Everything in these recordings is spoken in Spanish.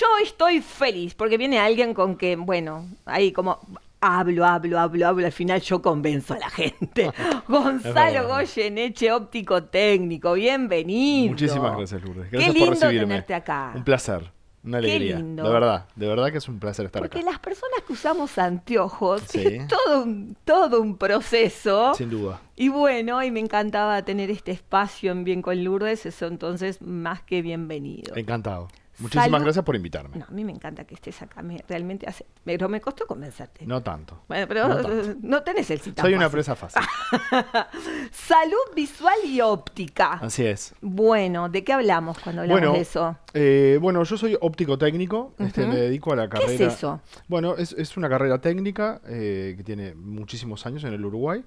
yo estoy feliz porque viene alguien con que, bueno, ahí como hablo, hablo, hablo, hablo, al final yo convenzo a la gente. Gonzalo Goyeneche, óptico técnico, bienvenido. Muchísimas gracias, Lourdes. Gracias Qué lindo por recibirme. tenerte acá. Un placer. Una alegría. De verdad, de verdad que es un placer estar Porque acá. Porque las personas que usamos anteojos es todo un, todo un proceso. Sin duda. Y bueno, y me encantaba tener este espacio en Bien con Lourdes, eso entonces más que bienvenido. Encantado. Muchísimas gracias por invitarme. a mí me encanta que estés acá. realmente hace. Pero me costó convencerte. No tanto. Bueno, pero no, tenés el Soy una presa fácil. Salud visual y óptica. Así es. Bueno, ¿de qué hablamos cuando hablamos de eso? Eh, bueno, yo soy óptico técnico. Este, me dedico a la carrera. ¿Qué es eso? Bueno, es, una carrera técnica eh, que tiene muchísimos años en el Uruguay,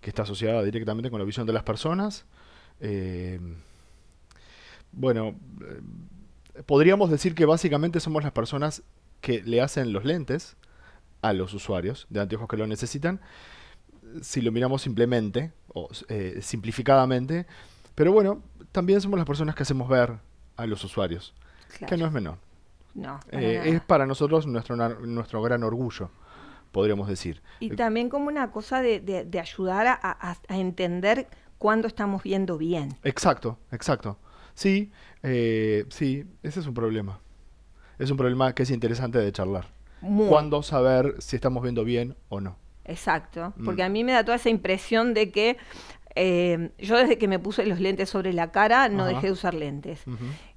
que está asociada directamente con la visión de las personas. Eh, bueno podríamos decir que básicamente somos las personas que le hacen los lentes a los usuarios de anteojos que lo necesitan, si lo miramos simplemente o eh, simplificadamente, pero bueno, también somos las personas que hacemos ver a los usuarios, que no es menor. No, eh, es para nosotros nuestro, nuestro gran orgullo, podríamos decir. Y eh, también como una cosa de, de, ayudar a, a entender cuándo estamos viendo bien. Exacto, exacto. Sí, eh, sí, ese es un problema. Es un problema que es interesante de charlar. Cuando ¿Cuándo saber si estamos viendo bien o no? Exacto, porque mm. a mí me da toda esa impresión de que Em, yo desde que me puse los lentes sobre la cara no dejé de usar lentes.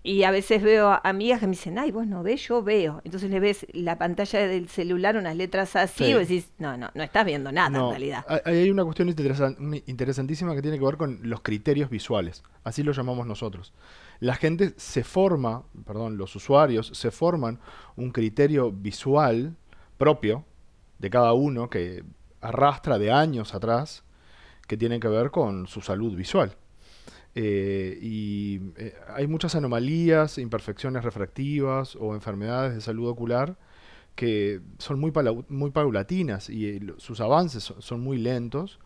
Y a veces veo a amigas que me dicen, ay, vos no ves, yo veo. Entonces le ves la pantalla del celular, unas letras así, y vos decís, no, no, no estás viendo nada en realidad. Hay una cuestión interesantísima que tiene que ver con los criterios visuales, así lo llamamos nosotros. La gente se forma, perdón, los usuarios se forman un criterio visual propio de cada uno que arrastra de años atrás que tienen que ver con su salud visual. Eh, y eh, hay muchas anomalías, imperfecciones refractivas o enfermedades de salud ocular que son muy, muy paulatinas y eh, sus avances son, muy lentos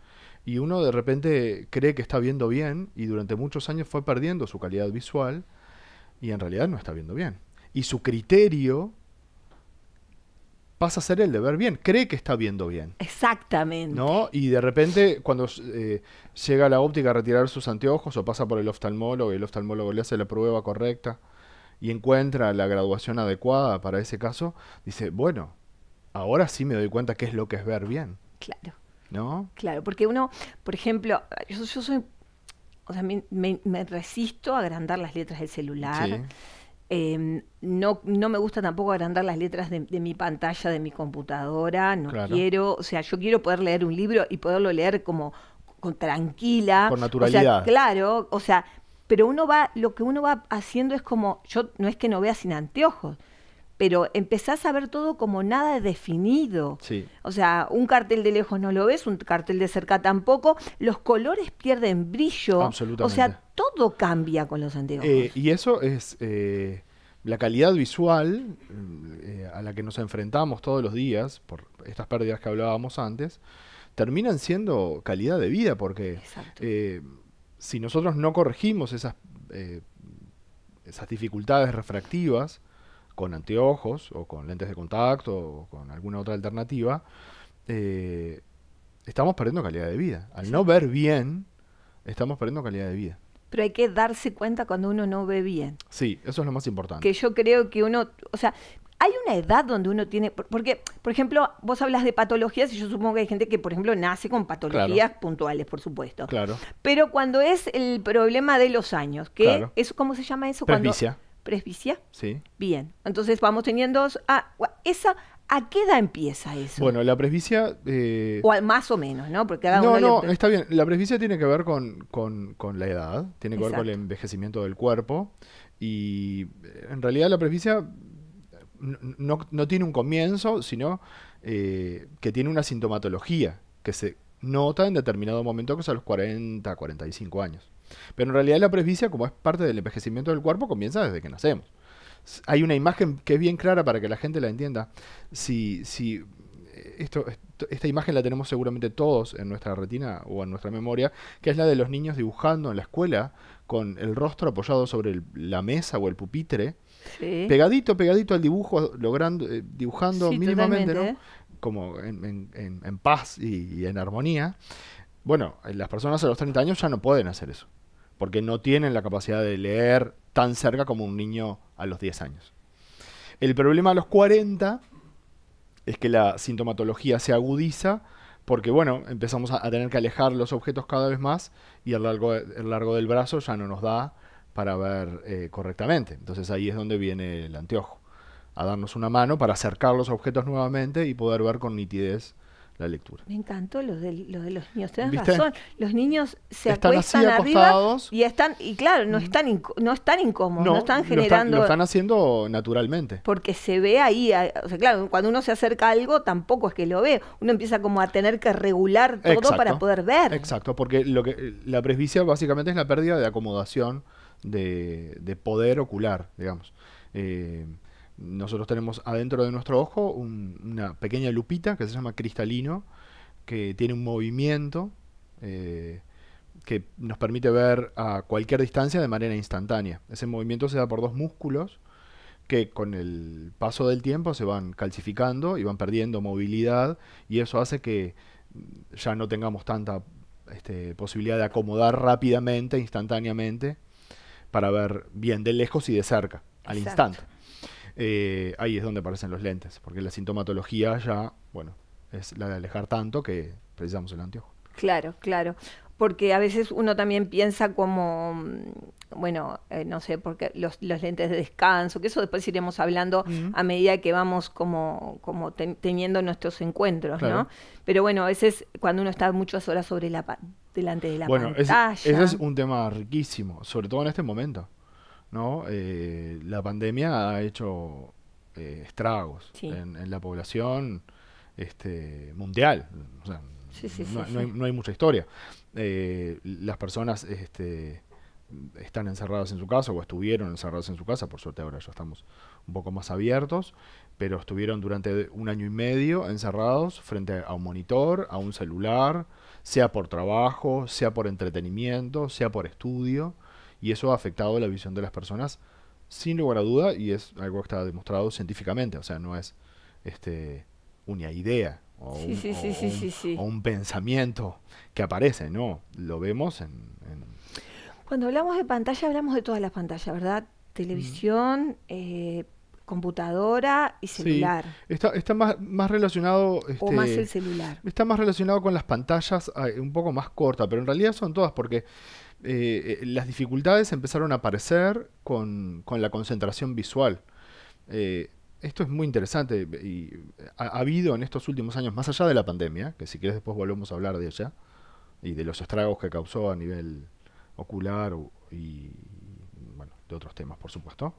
y uno de repente cree que está viendo bien y durante muchos años fue perdiendo su calidad visual y en realidad no está viendo bien. Y su criterio pasa a ser el de ver bien, cree que está viendo bien. Exactamente. ¿No? Y de repente, cuando eh, llega la óptica a retirar sus anteojos o pasa por el oftalmólogo y el oftalmólogo le hace la prueba correcta y encuentra la graduación adecuada para ese caso, dice, bueno, ahora sí me doy cuenta qué es lo que es ver bien. Claro. ¿No? Claro, porque uno, por ejemplo, yo, soy, o sea, me, resisto a agrandar las letras del celular. Sí Em, no, no me gusta tampoco agrandar las letras de, mi pantalla, de mi computadora, no quiero, o sea, yo quiero poder leer un libro y poderlo leer como con tranquila. Con naturalidad. claro, o sea, pero uno va, lo que uno va haciendo es como, yo no es que no vea sin anteojos, pero empezás a ver todo como nada definido. O sea, un cartel de lejos no lo ves, un cartel de cerca tampoco, los colores pierden brillo. Absolutamente. O sea, todo cambia con los antiguos. Eh, y eso es eh, la calidad visual eh, a la que nos enfrentamos todos los días por estas pérdidas que hablábamos antes, terminan siendo calidad de vida porque si nosotros no corregimos esas, esas dificultades refractivas, con anteojos o con lentes de contacto o con alguna otra alternativa, eh, estamos perdiendo calidad de vida. Al no ver bien, estamos perdiendo calidad de vida. Pero hay que darse cuenta cuando uno no ve bien. Sí, eso es lo más importante. Que yo creo que uno, o sea, hay una edad donde uno tiene, porque, por ejemplo, vos hablas de patologías y yo supongo que hay gente que, por ejemplo, nace con patologías puntuales, por supuesto. Claro. Pero cuando es el problema de los años, que ¿cómo se llama eso? presbicia. Sí. Bien. Entonces vamos teniendo. Ah, esa, ¿A qué edad empieza eso? Bueno, la presbicia. Eh... O más o menos, ¿no? Porque cada no, uno no, está bien. La presbicia tiene que ver con, la edad, tiene que ver con el envejecimiento del cuerpo. Y eh, en realidad la presbicia no, tiene un comienzo, sino eh, que tiene una sintomatología que se nota en determinado momento, que es a los 40, 45 años. Pero en realidad la presbicia, como es parte del envejecimiento del cuerpo, comienza desde que nacemos. Hay una imagen que es bien clara para que la gente la entienda. Si, si eh, esto, esta imagen la tenemos seguramente todos en nuestra retina o en nuestra memoria, que es la de los niños dibujando en la escuela con el rostro apoyado sobre la mesa o el pupitre, pegadito, pegadito al dibujo, logrando, eh, dibujando mínimamente, ¿no? como en, paz y en armonía. Bueno, las personas a los 30 años ya no pueden hacer eso porque no tienen la capacidad de leer tan cerca como un niño a los 10 años. El problema a los 40 es que la sintomatología se agudiza porque, bueno, empezamos a, tener que alejar los objetos cada vez más y a largo, largo del brazo ya no nos da para ver eh, correctamente. Entonces ahí es donde viene el anteojo, a darnos una mano para acercar los objetos nuevamente y poder ver con nitidez la lectura. Me encantó lo de, los niños. Tienes razón. Los niños se acuestan arriba y están y claro, no mm. están no están incómodos, no, están generando lo están, haciendo naturalmente. Porque se ve ahí, o sea, claro, cuando uno se acerca a algo tampoco es que lo ve, uno empieza como a tener que regular todo para poder ver. Exacto, porque lo que la presbicia básicamente es la pérdida de acomodación de, poder ocular, digamos. Eh, nosotros tenemos adentro de nuestro ojo una pequeña lupita que se llama cristalino, que tiene un movimiento eh, que nos permite ver a cualquier distancia de manera instantánea. Ese movimiento se da por dos músculos que con el paso del tiempo se van calcificando y van perdiendo movilidad y eso hace que ya no tengamos tanta este, posibilidad de acomodar rápidamente, instantáneamente, para ver bien de lejos y de cerca, al instante. Eh, ahí es donde aparecen los lentes, porque la sintomatología ya, bueno, es la de alejar tanto que precisamos el anteojo. Claro, claro. Porque a veces uno también piensa como, mm, bueno, eh, no sé, porque los, los, lentes de descanso, que eso después iremos hablando a medida que vamos como, como teniendo nuestros encuentros, ¿no? Pero bueno, a veces cuando uno está muchas horas sobre la delante de la pantalla. Bueno, ese es un tema riquísimo, sobre todo en este momento. ¿no? Eh, la pandemia ha hecho eh, estragos en, la población este, mundial. no, hay, mucha historia. Eh, las personas este, están encerradas en su casa o estuvieron encerradas en su casa, por suerte ahora ya estamos un poco más abiertos, pero estuvieron durante un año y medio encerrados frente a un monitor, a un celular, sea por trabajo, sea por entretenimiento, sea por estudio. Y eso ha afectado la visión de las personas sin lugar a duda y es algo que está demostrado científicamente. O sea, no es este, una idea o, un, pensamiento que aparece, no. Lo vemos en, Cuando hablamos de pantalla, hablamos de todas las pantallas, ¿verdad? Televisión, eh, computadora y celular. está, más, más relacionado... o este, más el celular. Está más relacionado con las pantallas, ah, un poco más corta, pero en realidad son todas porque eh, eh, las dificultades empezaron a aparecer con, la concentración visual. Eh, esto es muy interesante y ha, habido en estos últimos años, más allá de la pandemia, que si quieres después volvemos a hablar de ella y de los estragos que causó a nivel ocular y, bueno, de otros temas, por supuesto.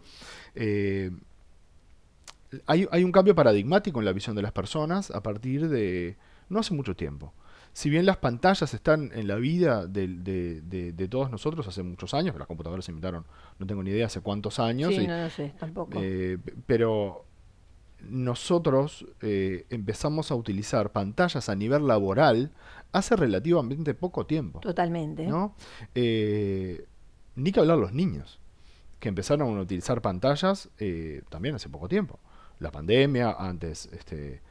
hay, un cambio paradigmático en la visión de las personas a partir de, no hace mucho tiempo. Si bien las pantallas están en la vida de, todos nosotros hace muchos años, las computadoras se inventaron, no tengo ni idea hace cuántos años. Sí, no lo sé, tampoco. Eh, pero nosotros eh, empezamos a utilizar pantallas a nivel laboral hace relativamente poco tiempo. Totalmente. ¿no? Eh, ni que hablar los niños, que empezaron a utilizar pantallas también hace poco tiempo. La pandemia, antes este,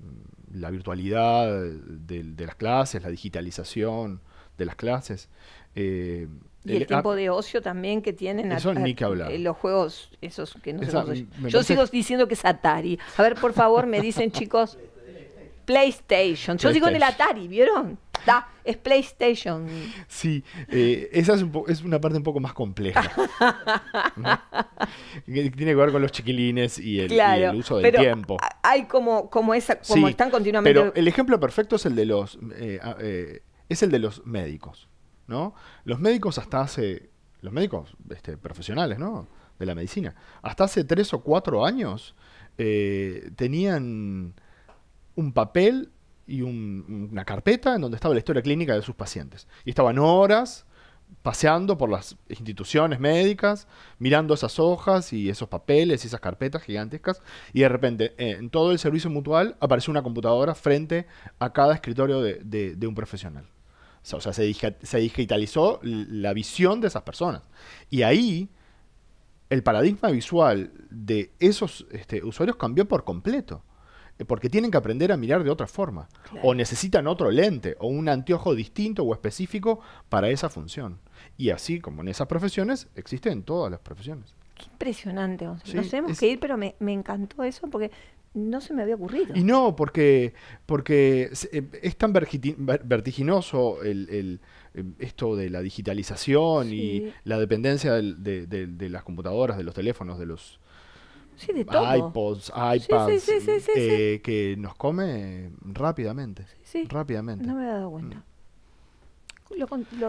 Mm, la virtualidad eh, de, las clases, la digitalización de las clases. Eh, y el, tiempo de ocio también que tienen. Eso eh, los juegos, esos que no mm, Yo sigo diciendo que es Atari. A ver, por favor, me dicen chicos. PlayStation. Yo digo sigo en el Atari, ¿vieron? es PlayStation. Sí, eh, esa es, una parte un poco más compleja. Tiene que ver con los chiquilines y el, uso del tiempo. Hay como, como esa, como están continuamente. Pero el ejemplo perfecto es el de los eh, eh, es el de los médicos. ¿no? Los médicos hasta hace. Los médicos este, profesionales, ¿no? De la medicina. Hasta hace tres o cuatro años tenían un papel y una carpeta en donde estaba la historia clínica de sus pacientes. Y estaban horas paseando por las instituciones médicas, mirando esas hojas y esos papeles y esas carpetas gigantescas, y de repente eh, en todo el servicio mutual apareció una computadora frente a cada escritorio de, de, un profesional. O sea, se, digitalizó la visión de esas personas. Y ahí el paradigma visual de esos este, usuarios cambió por completo porque tienen que aprender a mirar de otra forma, o necesitan otro lente, o un anteojo distinto o específico para esa función. Y así como en esas profesiones, existen todas las profesiones. Qué impresionante, nos tenemos que ir, pero me, encantó eso porque no se me había ocurrido. Y no, porque, porque eh, es tan vertiginoso el, em, esto de la digitalización y la dependencia de, las computadoras, de los teléfonos, de los Sí, de todo. iPods, iPads, eh, que nos come rápidamente. Rápidamente. No me he dado cuenta.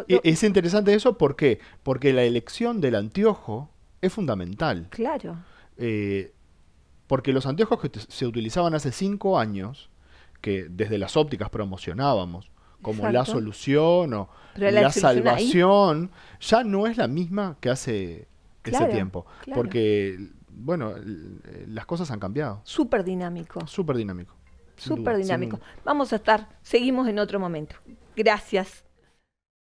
E es interesante eso, ¿por Porque la elección del anteojo es fundamental. Claro. Eh, porque los anteojos que se utilizaban hace cinco años, que desde las ópticas promocionábamos, como la solución o la, salvación, ya no es la misma que hace ese tiempo. Claro. Porque bueno, eh, las cosas han cambiado. Súper dinámico. Súper dinámico. Súper dinámico. Vamos a estar, seguimos en otro momento. Gracias.